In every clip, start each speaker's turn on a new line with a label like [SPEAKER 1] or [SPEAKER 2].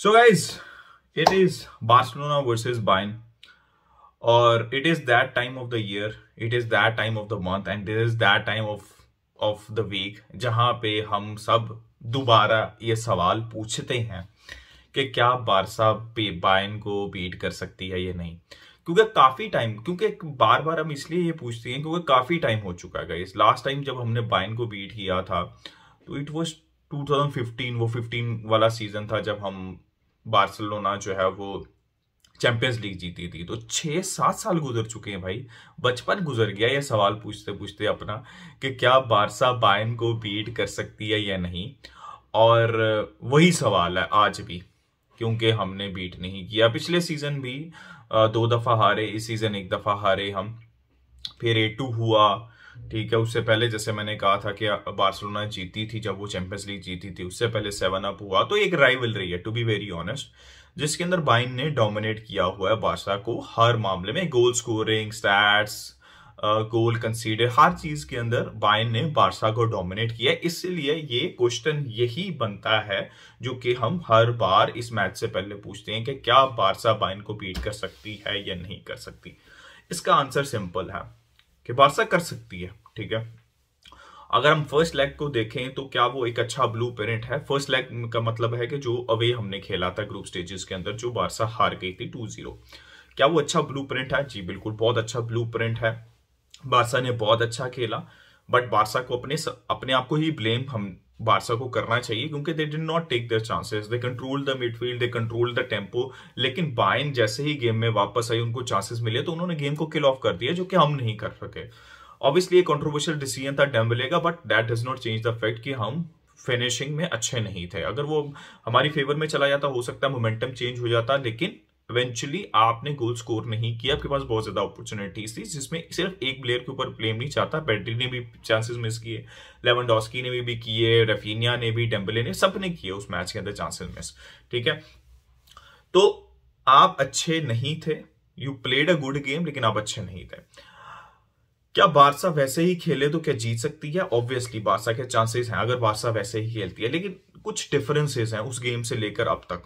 [SPEAKER 1] So guys it is Barcelona versus Bayern और it is that time of the year it is that time of the month and it is that time of of the week जहां पे हम सब दोबारा ये सवाल पूछते हैं कि क्या बारसा पे बायन को बीट कर सकती है या नहीं क्योंकि काफ़ी टाइम क्योंकि बार बार हम इसलिए ये पूछते हैं क्योंकि काफ़ी टाइम हो चुका है गाइस लास्ट टाइम जब हमने बाइन को बीट किया था तो इट वॉज 2015 वो 15 वाला सीजन था जब हम बार्सिलोना जो है वो चैंपियंस लीग जीती थी तो छः सात साल गुजर चुके हैं भाई बचपन गुजर गया ये सवाल पूछते पूछते अपना कि क्या बारसा बायन को बीट कर सकती है या नहीं और वही सवाल है आज भी क्योंकि हमने बीट नहीं किया पिछले सीजन भी दो दफ़ा हारे इस सीज़न एक दफ़ा हारे हम फिर ए टू हुआ ठीक है उससे पहले जैसे मैंने कहा था कि बार्सिलोना जीती थी जब वो चैंपियंस लीग जीती थी उससे पहले सेवन अप हुआ तो एक राइवल रही है टू बी वेरी ऑनेस्ट जिसके अंदर बाइन ने डोमिनेट किया हुआ है बादशाह को हर मामले में goal scoring stats goal consider हर चीज के अंदर बायन ने बारसा को डोमिनेट किया इसलिए ये क्वेश्चन यही बनता है जो कि हम हर बार इस मैच से पहले पूछते हैं कि क्या बारसा बायन को बीट कर सकती है या नहीं कर सकती इसका आंसर सिंपल है कि बारसा कर सकती है ठीक है अगर हम फर्स्ट लेग को देखें तो क्या वो एक अच्छा ब्लू पेरेंट है फर्स्ट लेग का मतलब है कि जो अवे हमने खेला था ग्रुप स्टेजेस के अंदर जो बारसा हार गई थी टू जीरो क्या वो अच्छा ब्लू प्रिंट है जी बिल्कुल बहुत अच्छा ब्लू प्रिंट है बारसा ने बहुत अच्छा खेला बट बारसा को अपने अपने आप को ही ब्लेम हम बारसा को करना चाहिए क्योंकि they did not take their chances they control the midfield they control the tempo लेकिन बायन जैसे ही गेम में वापस आई उनको चांसेस मिले तो उन्होंने गेम को किल ऑफ कर दिया जो कि हम नहीं कर सके ऑब्वियसली ये कॉन्ट्रोवर्शियल डिसीजन था डेम्बले का but that does not change the fact कि हम फिनिशिंग में अच्छे नहीं थे अगर वो हमारी फेवर में चला जाता हो सकता है मोमेंटम चेंज हो जाता लेकिन इवेंचुअली आपने गोल स्कोर नहीं किया आपके पास बहुत ज्यादा अपॉर्चुनिटीज थी जिसमें सिर्फ एक प्लेयर के ऊपर प्लेम नहीं चाहता पेड्री ने भी चांसेस मिस किए लेवनडॉस्की ने भी, भी किए रफीनिया ने भी डेम्बले ने सब ने किए उस मैच के अंदर चांसेस मिस ठीक है तो आप अच्छे नहीं थे you played a good game लेकिन आप अच्छे नहीं थे क्या बारसा वैसे ही खेले तो क्या जीत सकती है ऑब्वियसली बारसा के चांसेस हैं अगर बारसा वैसे ही खेलती है लेकिन कुछ डिफरेंसेस हैं उस गेम से लेकर अब तक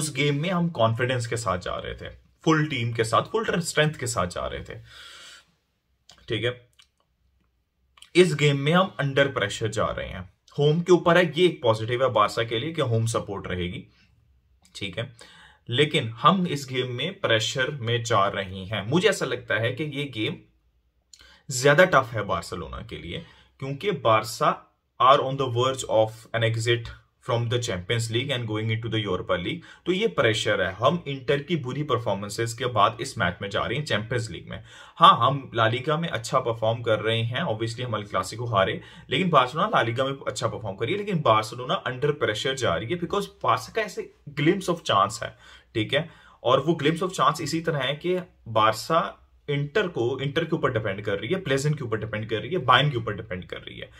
[SPEAKER 1] उस गेम में हम कॉन्फिडेंस के साथ जा रहे थे फुल टीम के साथ फुल स्ट्रेंथ के साथ जा रहे थे ठीक है इस गेम में हम अंडर प्रेशर जा रहे हैं होम के ऊपर है ये एक पॉजिटिव है बारसा के लिए कि होम सपोर्ट रहेगी ठीक है लेकिन हम इस गेम में प्रेशर में जा रहे हैं मुझे ऐसा लगता है कि ये गेम ज्यादा टफ है बार्सलोना के लिए क्योंकि Barca are on the verge of an exit from the Champions League and going into the Europa League तो ये प्रेशर है हम इंटर की बुरी परफॉर्मेंसेज के बाद इस मैच में जा रहे हैं चैंपियंस लीग में हाँ हम लालिका में अच्छा परफॉर्म कर रहे हैं ऑब्वियसली हम अल क्लासिको हारे लेकिन बार्सलोना लालिका में अच्छा परफॉर्म करिए लेकिन बार्सलोना अंडर प्रेशर जा रही है बिकॉज बार्स का ऐसे ग्लिम्स ऑफ चांस है ठीक है और वो ग्लिम्स ऑफ चांस इसी तरह है कि बारसा इंटर को इंटर के ऊपर डिपेंड कर रही है प्लेजेंट के ऊपर डिपेंड कर रही है बाइन के ऊपर डिपेंड कर रही है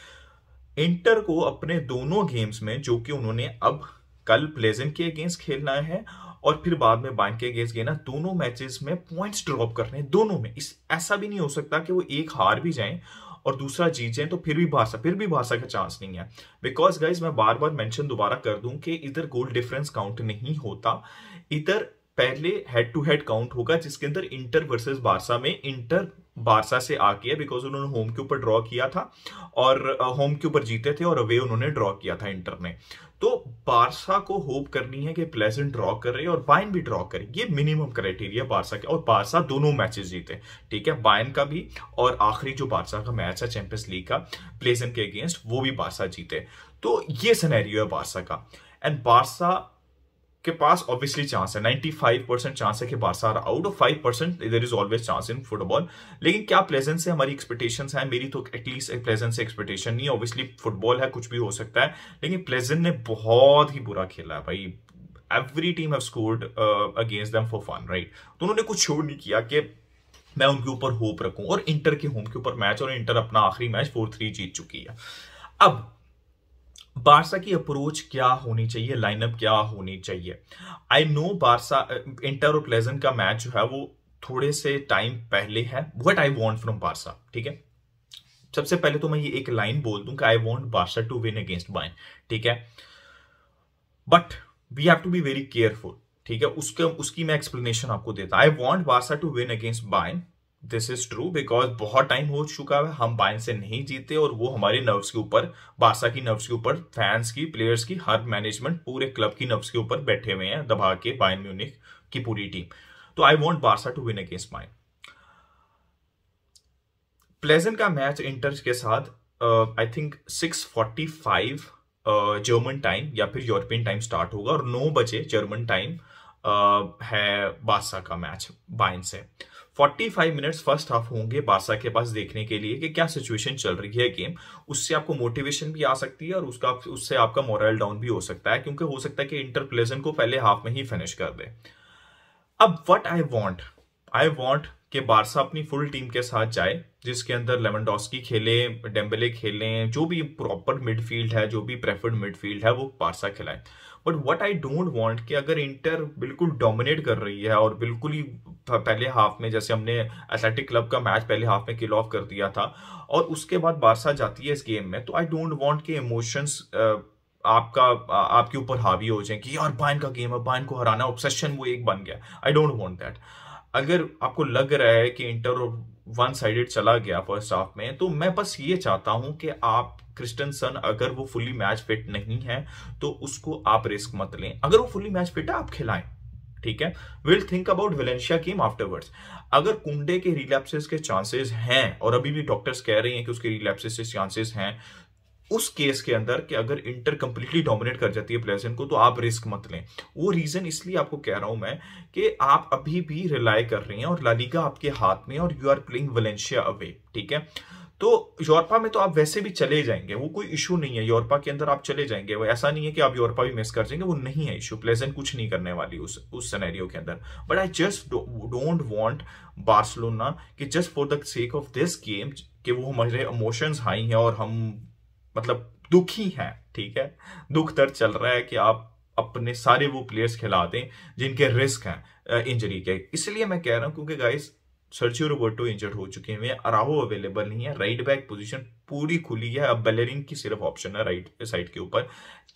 [SPEAKER 1] इंटर को अपने दोनों गेम्स में जो कि उन्होंने अब कल प्लेजेंट के अगेंस्ट खेलना है और फिर बाद में बैंक के अगेंस्ट गेना दोनों मैचेस में पॉइंट्स ड्रॉप करने दोनों में इस ऐसा भी नहीं हो सकता कि वो एक हार भी जाएं और दूसरा जीत जाए तो फिर भी भाषा फिर भी भाषा का चांस नहीं है बिकॉज गाइज मैं बार बार मेंशन दोबारा कर दूं कि इधर गोल डिफरेंस काउंट नहीं होता इधर पहले हेड टू हेड काउंट होगा जिसके अंदर इंटर वर्सेस बारसा में इंटर बारसा से आके है बिकॉज उन्होंने होम के ऊपर ड्रॉ किया था और होम के ऊपर जीते थे और अवे उन्होंने ड्रॉ किया था इंटर ने तो बारसा को होप करनी है कि प्लेजेंट ड्रॉ करे और बायन भी ड्रॉ करे ये मिनिमम क्राइटेरिया बारसा के और बारसा दोनों मैचेस जीते ठीक है बायन का भी और आखिरी जो बारसा का मैच है चैंपियंस लीग का प्लेजेंट के अगेंस्ट वो भी बारसा जीते तो ये सनेरियो है बारसा का एंड बारसा के पास ऑब्वियसली चांस है 95 परसेंट चांस है कि Barca out of 5 percent there is always chance in football लेकिन क्या प्लेजेंस है हमारी एक्सपेक्टेशंस है मेरी तो एटलीस्ट एक प्लेजेंस एक्सपेक्टेशन नहीं ऑब्वियसली फुटबॉल है कुछ भी हो सकता है लेकिन प्लेजेंट ने बहुत ही बुरा खेला है भाई every team have scored against them for fun right तो उन्होंने कुछ छोड़ नहीं किया कि मैं उनके ऊपर होप रखूं और इंटर के होम के ऊपर मैच और इंटर अपना आखिरी मैच फोर थ्री जीत चुकी है अब बारसा की अप्रोच क्या होनी चाहिए लाइनअप क्या होनी चाहिए आई नो बारसा इंटर और प्लेजन का मैच जो है वो थोड़े से टाइम पहले है what I want from Barca ठीक है सबसे पहले तो मैं ये एक लाइन बोल दूं कि I want Barca to win against Bayern ठीक है but we have to be very careful ठीक है उसके उसकी मैं एक्सप्लेनेशन आपको देता I want Barca to win against Bayern this is true because बहुत टाइम हो चुका है हम बाइन से नहीं जीते और वो हमारे नर्व्स के ऊपर बासा की नर्व्स के ऊपर फैंस की प्लेयर्स की हर मैनेजमेंट पूरे क्लब की नर्व्स के ऊपर बैठे हुए हैं दबा के बाइन म्यूनिक की पूरी टीम तो आई वॉन्ट बासा to win against mine pleasant का मैच इंटर के साथ I think six forty five German time या फिर यूरोपियन टाइम स्टार्ट होगा और नौ बजे जर्मन टाइम uh, है बासा का मैच बाइन से uh, 45 मिनट्स फर्स्ट हाफ होंगे बादशाह के पास देखने के लिए कि क्या सिचुएशन चल रही है गेम उससे आपको मोटिवेशन भी आ सकती है और उसका उससे आपका मोरल डाउन भी हो सकता है क्योंकि हो सकता है कि इंटर को पहले हाफ में ही फिनिश कर दे अब what I want I want कि बारसा अपनी फुल टीम के साथ जाए जिसके अंदर लेवनडॉस्की खेले डेम्बले खेले जो भी प्रॉपर मिडफील्ड है जो भी प्रेफर्ड मिडफील्ड है वो बारसा खिलाए but what I don't want कि अगर इंटर बिल्कुल डोमिनेट कर रही है और बिल्कुल ही पहले हाफ में जैसे हमने एथलेटिक क्लब का मैच पहले हाफ में किल ऑफ कर दिया था और उसके बाद बारसा जाती है इस गेम में तो आई डोंट वॉन्ट के इमोशंस आपका आपके ऊपर हावी हो जाए कि यार बाइन का गेम है बाइन को हराना ऑब्सेशन वो एक बन गया आई डोंट वॉन्ट दैट अगर आपको लग रहा है कि इंटर वन साइडेड चला गया फर्स्ट हाफ में तो मैं बस ये चाहता हूं कि आप क्रिस्टनसन अगर वो फुली मैच फिट नहीं है तो उसको आप रिस्क मत लें अगर वो फुली मैच फिट है आप खिलाएं ठीक है will think about Valencia game afterwards अगर कुंडे के रिलैप्सेस के चांसेस हैं और अभी भी डॉक्टर्स कह रहे हैं कि उसके रिलैप्सेस के चांसेस हैं उस केस के अंदर कि अगर इंटर कंप्लीटली डोमिनेट कर जाती है प्लेसन को तो आप रिस्क मत लें वो रीजन इसलिए आपको कह रहा हूं मैं कि आप अभी भी रिलाई कर रहे हैं और लालिगा आपके हाथ में और you are playing Valencia away ठीक है तो यूरोपा में तो आप वैसे भी चले जाएंगे वो कोई इशू नहीं है यूरोपा के अंदर आप चले जाएंगे वो ऐसा नहीं है कि आप यूरोपा भी मिस कर जाएंगे वो नहीं है इशू प्लेजेंट कुछ नहीं करने वाली उस उस सिनेरियो के अंदर but I just don't want Barcelona कि just for the sake of this game कि वो हमारे इमोशंस हाई हैं और हम मतलब दुखी हैं ठीक है दुख दर्द चल रहा है कि आप अपने सारे वो प्लेयर्स खिला दें जिनके रिस्क हैं इंजरी के इसलिए मैं कह रहा हूं क्योंकि गाइस सर्चियो रोबोटो इंजर्ड हो चुके हैं अराहो अवेलेबल नहीं है राइट बैक पोजीशन पूरी खुली है अब बेलेरिन की सिर्फ ऑप्शन है राइट साइड के ऊपर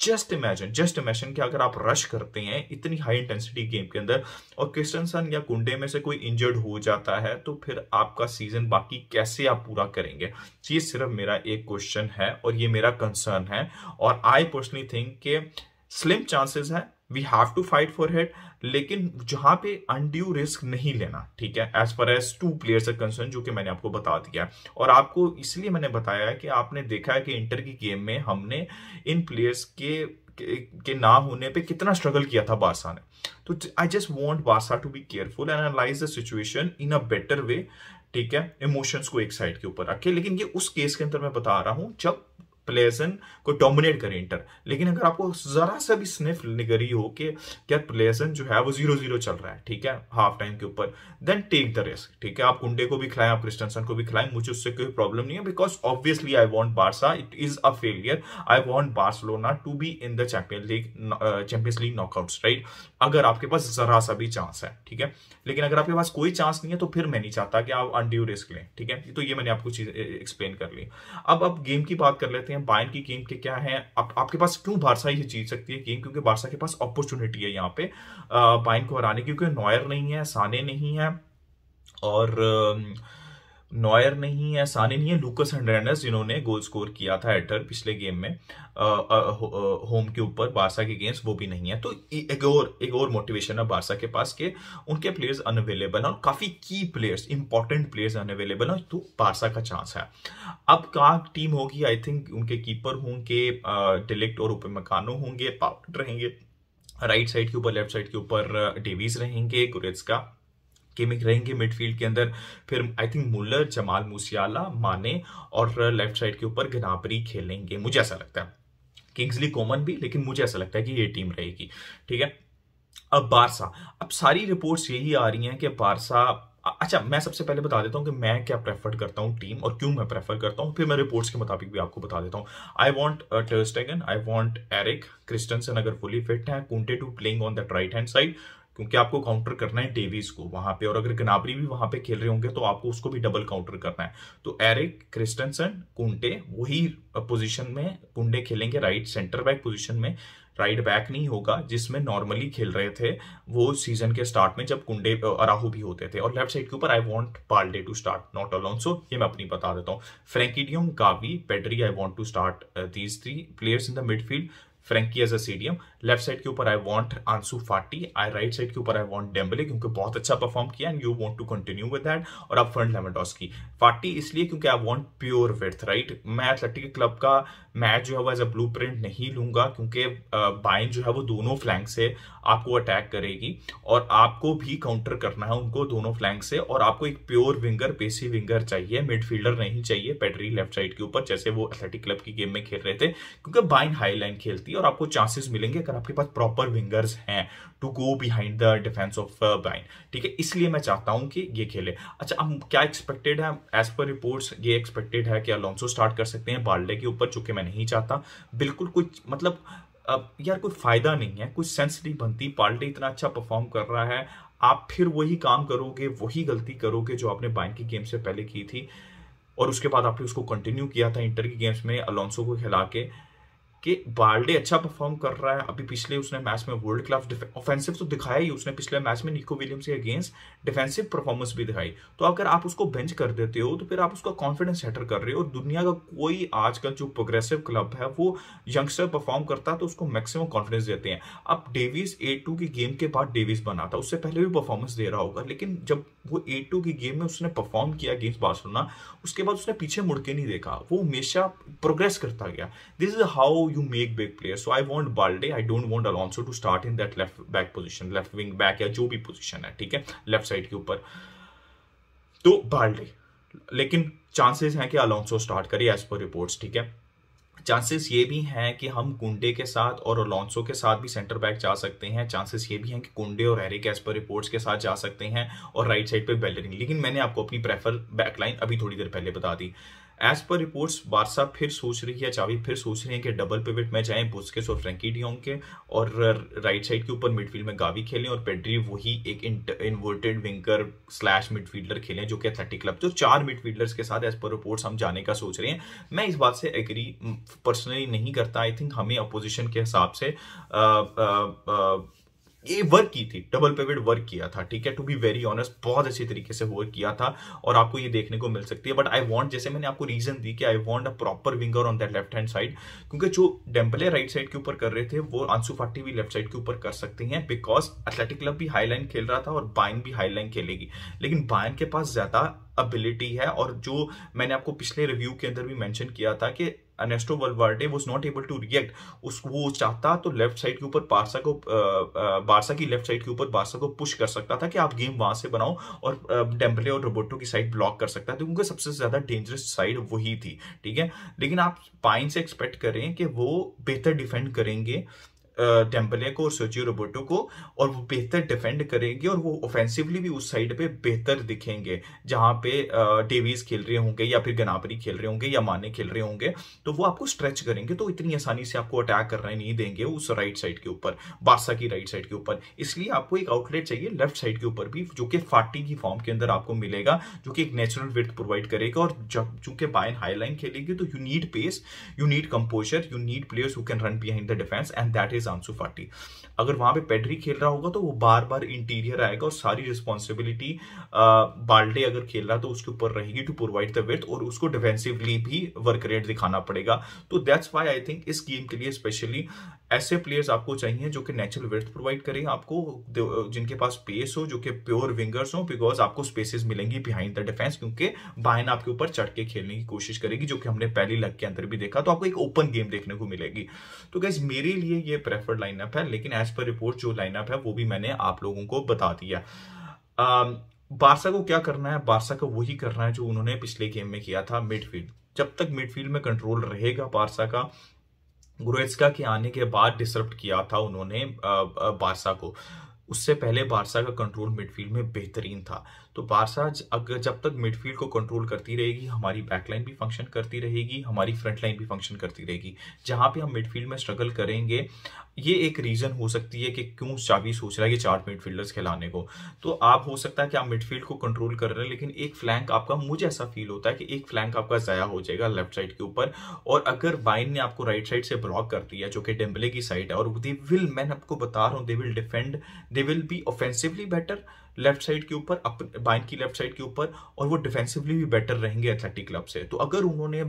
[SPEAKER 1] जस्ट इमेजिन जस्ट इमेजिन कि अगर आप रश करते हैं इतनी हाई इंटेंसिटी गेम के अंदर और क्रिस्टनसन या कुंडे में से कोई इंजर्ड हो जाता है तो फिर आपका सीजन बाकी कैसे आप पूरा करेंगे तो ये सिर्फ मेरा एक क्वेश्चन है और ये मेरा कंसर्न है और आई पर्सनली थिंक के स्लिम चांसेस है we have to fight for hit लेकिन जहां पे अनड्यू रिस्क नहीं लेना ठीक है as far as two players are concern जो कि मैंने आपको बता दिया और आपको इसलिए मैंने बताया कि आपने देखा है कि इंटर की गेम में हमने इन प्लेयर्स के के ना होने पे कितना स्ट्रगल किया था बारसा ने तो I just want Barca to be careful analyse the situation in a better way ठीक है इमोशंस को एक साइड के ऊपर रखे लेकिन ये उस केस के अंदर मैं बता रहा हूं जब प्लेसन को डोमिनेट करें इंटर लेकिन अगर आपको जरा सा भी स्निफ निगरी हो कि क्या प्लेसन जो है वो जीरो जीरो चल रहा है ठीक है हाफ टाइम के ऊपर देन टेक द रिस्क ठीक है आप कुंडे को भी खिलाएं आप क्रिस्टनसन को भी खिलाएं मुझे उससे कोई प्रॉब्लम नहीं है because obviously I want Barca it is a failure I want Barcelona to be in the champion league champions league knockout right अगर आपके पास जरा सा भी चांस है ठीक है लेकिन अगर आपके पास कोई चांस नहीं है तो फिर मैं नहीं चाहता कि आप अनड्यू रिस्क लें ठीक है तो ये मैंने आपको चीज एक्सप्लेन कर ली अब अब गेम की बात कर लेते हैं बाइन की गेम के क्या है आप, आपके पास क्यों बारसा ये जीत सकती है गेम क्योंकि बारसा के पास अपॉर्चुनिटी है यहाँ पे बाइन को हराने क्योंकि नॉयर नहीं है साने नहीं है और आ, नॉयर नहीं है सानी नहीं है लूकस हंड्रेनस जिन्होंने गोल स्कोर किया था एटर पिछले गेम में आ, आ, हो, होम के ऊपर बारसा के गेम्स वो भी नहीं है तो एक और एक और मोटिवेशन है बारसा के पास के उनके प्लेयर्स अनअवेलेबल हैं और काफ़ी की प्लेयर्स इंपॉर्टेंट प्लेयर्स अनअवेलेबल हैं तो बारसा का चांस है अब कहा टीम होगी आई थिंक उनके कीपर होंगे डिलेक्ट और ऊपर मकानो होंगे पाउट रहेंगे राइट साइड के ऊपर लेफ्ट साइड के ऊपर डेवीज रहेंगे गुरेज का गेमिंग रहेंगे मिडफील्ड के अंदर फिर आई थिंक मुलर जमाल मुसियाला माने और लेफ्ट साइड के ऊपर गनाबरी खेलेंगे मुझे ऐसा लगता है किंग्सली कॉमन भी लेकिन मुझे ऐसा लगता है कि ये टीम रहेगी ठीक है अब बारसा अब सारी रिपोर्ट्स यही आ रही हैं कि बारसा अच्छा मैं सबसे पहले बता देता हूं कि मैं क्या प्रेफर करता हूं टीम और क्यों मैं प्रेफर करता हूं फिर मैं रिपोर्ट्स के मुताबिक भी आपको बता देता हूं I want Ter Stegen I want Eric Christensen अगर फुली फिट है Kounde to playing on that right hand side क्योंकि आपको काउंटर करना है डेविस को वहां पे और अगर गनाबरी भी वहां पे खेल रहे होंगे तो आपको उसको भी डबल काउंटर करना है तो एरिक क्रिस्टनसन कुंटे वही पोजीशन में कुंडे खेलेंगे राइट सेंटर बैक पोजीशन में राइट बैक नहीं होगा जिसमें नॉर्मली खेल रहे थे वो सीजन के स्टार्ट में जब कुंडे अराहू भी होते थे और लेफ्ट साइड के ऊपर I want Balde to start not so ये मैं अपनी बता देता हूँ Frenkie de Jong Gavi Pedri I want to start these three players in the midfield Frenkie as a C D M left side के ऊपर आई वॉन्ट आंसू फाटी आई राइट साइड के ऊपर आई वॉन्ट डेम्बले क्योंकि बहुत अच्छा परफॉर्म किया and you want to continue with that और अब फ्रंट की फाटी इसलिए क्योंकि I want pure with right मैं एथलेटिक क्लब का मैच जो है वो एज अ ब्लू प्रिंट नहीं लूंगा क्योंकि बाइन जो है वो दोनों फ्लैंक से आपको अटैक करेगी और आपको भी काउंटर करना है उनको दोनों फ्लैंक से और आपको एक प्योर विंगर पेसी विंगर चाहिए मिडफील्डर नहीं चाहिए पेडरी लेफ्ट साइड के ऊपर जैसे वो एथलेटिक क्लब की गेम में खेल रहे थे क्योंकि बाइन हाई लाइन खेलती है और आपको चांसेस मिलेंगे अगर आपके पास प्रॉपर विंगर्स हैं to go behind the defence of Bayern ठीक है इसलिए मैं चाहता हूं कि ये खेले अच्छा अब क्या एक्सपेक्टेड है एज पर रिपोर्ट्स ये एक्सपेक्टेड है कि अलोंसो स्टार्ट कर सकते हैं बाल्डे के ऊपर चूंकि मैं नहीं चाहता बिल्कुल कुछ मतलब अब यार कोई फायदा नहीं है कुछ सेंस नहीं बनती पाल्टे इतना अच्छा परफॉर्म कर रहा है आप फिर वही काम करोगे वही गलती करोगे जो आपने बाइन की गेम से पहले की थी और उसके बाद आपने उसको कंटिन्यू किया था इंटर की गेम्स में अलोंसो को खिला के कि बाल्डे अच्छा परफॉर्म कर रहा है अभी पिछले उसने मैच में वर्ल्ड क्लास ऑफेंसिव तो दिखाया ही उसने पिछले मैच में निको विलियम्स के अगेंस्ट डिफेंसिव परफॉर्मेंस भी दिखाई तो अगर आप उसको बेंच कर देते हो तो फिर आप उसका कॉन्फिडेंस सेटर कर रहे हो और दुनिया का कोई आजकल जो प्रोग्रेसिव क्लब है वो यंगस्टर परफॉर्म करता है तो उसको मैक्सिमम कॉन्फिडेंस देते हैं अब डेविस ए टू की गेम के बाद डेविस बना था उससे पहले भी परफॉर्मेंस दे रहा होगा लेकिन जब वो ए टू की गेम में उसने परफॉर्म किया अगेंस्ट बार्सलोना उसके बाद उसने पीछे मुड़ के नहीं देखा वो हमेशा प्रोग्रेस करता गया this is how you make big player so I want Balde I don't want Alonso to start in that left back position left wing back या जो भी पोजिशन है ठीक है लेफ्ट साइड के ऊपर तो बाल्डे लेकिन चांसेस हैं कि अलॉन्सो स्टार्ट करे एज पर रिपोर्ट्स ठीक है चांसेस ये भी हैं कि हम कुंडे के साथ और अलोंसो के साथ भी सेंटर बैक जा सकते हैं चांसेस ये भी हैं कि कुंडे और हैरी कैस पर रिपोर्ट्स के साथ जा सकते हैं और राइट साइड पे बेलरिंग लेकिन मैंने आपको अपनी प्रेफर बैकलाइन अभी थोड़ी देर पहले बता दी एज पर रिपोर्ट्स बारसा फिर सोच रही है चावी फिर सोच रही है कि डबल पिविट में जाएं बुस्केस और फ्रेंकी डियोंग के और राइट साइड के ऊपर मिडफील्ड में गावी खेलें और पेड्री वही एक इन्वर्टेड विंकर स्लैश मिडफील्डर खेलें जो कि एथलेटिक क्लब जो चार मिडफील्डर्स के साथ एज पर रिपोर्ट्स हम जाने का सोच रहे हैं मैं इस बात से एग्री पर्सनली नहीं करता आई थिंक हमें अपोजिशन के हिसाब से आ, आ, आ, ये वर्क की थी डबल पेविड वर्क किया था ठीक है टू बी वेरी ऑनेस्ट बहुत अच्छी तरीके से वर्क किया था और आपको ये देखने को मिल सकती है बट आई वॉन्ट जैसे मैंने आपको रीजन दी कि I want a proper winger on that left hand side क्योंकि जो डेम्पले राइट साइड के ऊपर कर रहे थे वो आंसू फाटी भी लेफ्ट साइड के ऊपर कर सकते हैं बिकॉज एथलेटिक क्लब भी हाई लाइन खेल रहा था और बायन भी हाई लाइन खेलेगी लेकिन बायन के पास ज्यादा एबिलिटी है और जो मैंने आपको पिछले रिव्यू के अंदर भी मैंशन किया था कि Ernesto Valverde was not able to react उसको वो चाहता तो लेफ्ट साइड के ऊपर बारसा को बारसा की लेफ्ट साइड के ऊपर बारसा को पुश कर सकता था कि आप गेम वहां से बनाओ और डेम्बले और रोबोटो की साइड ब्लॉक कर सकता था क्योंकि सबसे ज्यादा डेंजरस साइड वही थी ठीक है लेकिन आप पाइन से एक्सपेक्ट करें कि वो बेहतर डिफेंड करेंगे टेम्पल को और सोचियो रोबोटो को और वो बेहतर डिफेंड करेंगे और वो ऑफेंसिवली भी उस साइड पे बेहतर दिखेंगे जहां पे डेवीज खेल रहे होंगे या फिर गनापरी खेल रहे होंगे या माने खेल रहे होंगे तो वो आपको स्ट्रेच करेंगे तो इतनी आसानी से आपको अटैक करना नहीं देंगे उस राइट साइड के ऊपर बादशाह की राइट साइड के ऊपर इसलिए आपको एक आउटलेट चाहिए लेफ्ट साइड के ऊपर भी जो कि फाटी की फॉर्म के अंदर आपको मिलेगा जो कि एक नेचुरल विथ प्रोवाइड करेगा और जब चूंकि हाई हाईलाइन खेलेंगे तो you need pace you need composure you need players who can run behind the defence and that is Ansu Fati अगर वहां पे पेडरी खेल रहा होगा तो वो बार बार इंटीरियर आएगा और सारी रिस्पॉन्सिबिलिटी बाल्डे अगर खेल रहा है तो उसके ऊपर रहेगी टू प्रोवाइड द वेथ और उसको डिफेंसिवली भी वर्क रेट दिखाना पड़ेगा तो दैट्स वाई आई थिंक इस गेम के लिए स्पेशली ऐसे प्लेयर्स आपको चाहिए जो कि नेचुरल वेथ प्रोवाइड करें आपको जिनके पास पेस हो जो कि प्योर विंगर्स हो बिकॉज आपको स्पेसेस मिलेंगी बिहाइंड द डिफेंस क्योंकि बाइन आपके ऊपर चढ़ के खेलने की कोशिश करेगी जो कि हमने पहली लग के अंदर भी देखा तो आपको एक ओपन गेम देखने को मिलेगी तो गैस मेरे लिए ये प्रेफर्ड लाइनअप है लेकिन एज पर रिपोर्ट जो लाइनअप है वो भी मैंने आप लोगों को बता दिया बारसा को क्या करना है बारसा को वही करना है जो उन्होंने पिछले गेम में किया था मिडफील्ड जब तक मिडफील्ड में कंट्रोल रहेगा बारसा का गुरेस्का के आने के बाद डिसरप्ट किया था उन्होंने बारसा को उससे पहले बारसा का कंट्रोल मिडफील्ड में बेहतरीन था तो बारसा अगर जब तक मिडफील्ड को कंट्रोल करती रहेगी हमारी बैकलाइन भी फंक्शन करती रहेगी हमारी फ्रंट लाइन भी फंक्शन करती रहेगी जहां पे हम मिडफील्ड में स्ट्रगल करेंगे ये एक रीज़न हो सकती है कि क्यों चाबी सोच रहा है कि चार मिडफील्डर्स खिलाने को तो आप हो सकता है कि आप मिडफील्ड को कंट्रोल कर रहे हैं लेकिन एक फ्लैंक आपका मुझे ऐसा फील होता है कि एक फ्लैंक आपका ज़ाया हो जाएगा लेफ्ट साइड के ऊपर और अगर बाइन ने आपको राइट साइड से ब्लॉक कर दिया जो कि डेम्बले की साइड है और दे विल मैं आपको बता रहा हूँ they will defend they will be offensively better left side के ऊपर बाइन की लेफ्ट साइड के ऊपर और वो डिफेंसिवली भी बेटर रहेंगे एथलेटिक क्लब से तो अगर उन्होंने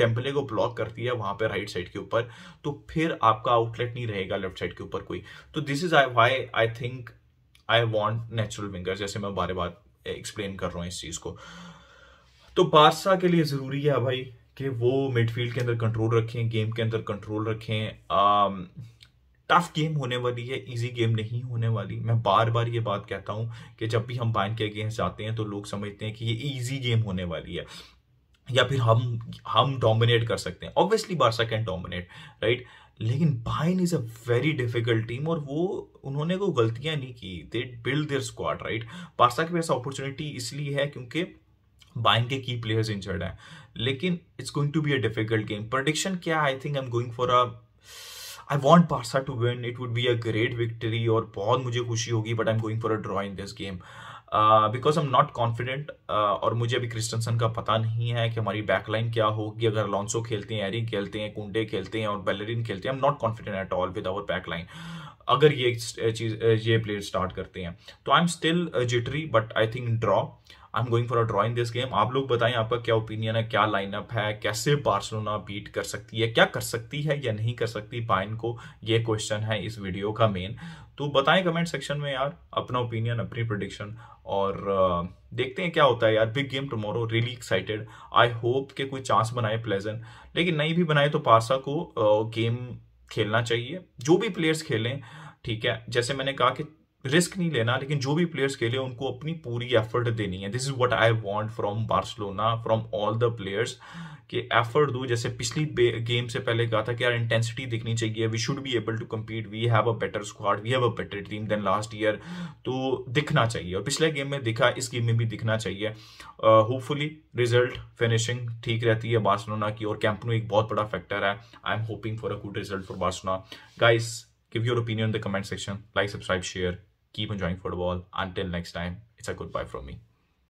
[SPEAKER 1] डेम्पले को ब्लॉक कर दिया वहां पे राइट साइड के ऊपर तो फिर आपका आउटलेट नहीं रहेगा लेफ्ट साइड के ऊपर कोई तो this is I why I think I want natural winger जैसे मैं बारे बार एक्सप्लेन कर रहा हूँ इस चीज को तो बादशाह के लिए जरूरी है भाई कि वो मिडफील्ड के अंदर कंट्रोल रखें गेम के अंदर कंट्रोल रखें um, टफ गेम होने वाली है इजी गेम नहीं होने वाली मैं बार बार ये बात कहता हूँ कि जब भी हम बाइन के अगेंस्ट जाते हैं तो लोग समझते हैं कि ये इजी गेम होने वाली है या फिर हम हम डोमिनेट कर सकते हैं obviously Barca can dominate right लेकिन Bayern is a very difficult team और वो उन्होंने को गलतियां नहीं की they build their squad right Barca के पास अपॉर्चुनिटी इसलिए है क्योंकि बाइन के की प्लेयर्स इंजर्ड हैं लेकिन it's going to be a difficult game prediction क्या I think I am going for a I want Barca to win it would be a great victory और बहुत मुझे खुशी होगी but I am going for a draw in this game because I am not confident और मुझे अभी क्रिस्टनसन का पता नहीं है कि हमारी बैकलाइन क्या होगी अगर लॉन्सो खेलते हैं एरिंग खेलते हैं कुंडे खेलते हैं और बेलरिन खेलते हैं I am not confident at all with our backline अगर ये चीज ये प्लेयर स्टार्ट करते हैं तो I am still jittery but I think draw I am going for a draw in this game आप लोग बताएं आपका क्या ओपिनियन है क्या लाइनअप है कैसे बार्सलोना बीट कर सकती है क्या कर सकती है या नहीं कर सकती बाइन को ये क्वेश्चन है इस वीडियो का मेन तो बताएं कमेंट सेक्शन में यार अपना ओपिनियन अपनी प्रोडिक्शन और uh, देखते हैं क्या होता है यार big game tomorrow really excited I hope के कोई चांस बनाए प्लेजन लेकिन नहीं भी बनाए तो पारसा को गेम uh, खेलना चाहिए जो भी प्लेयर्स खेलें ठीक है जैसे मैंने कहा कि रिस्क नहीं लेना लेकिन जो भी प्लेयर्स खेले उनको अपनी पूरी एफर्ट देनी है this is what I want from Barcelona from all the players कि एफर्ट दो जैसे पिछली गेम से पहले कहा था कि यार इंटेंसिटी दिखनी चाहिए we should be able to compete we have a better squad we have a better team than last year तो दिखना चाहिए और पिछले गेम में दिखा इस गेम में भी दिखना चाहिए होपफुली रिजल्ट फिनिशिंग ठीक रहती है बार्सलोना की और कैंपनो एक बहुत बड़ा फैक्टर है I am hoping for a good result for Barcelona guys give your opinion in the comment section like subscribe share keep enjoying football. Until next time, it's a goodbye from me.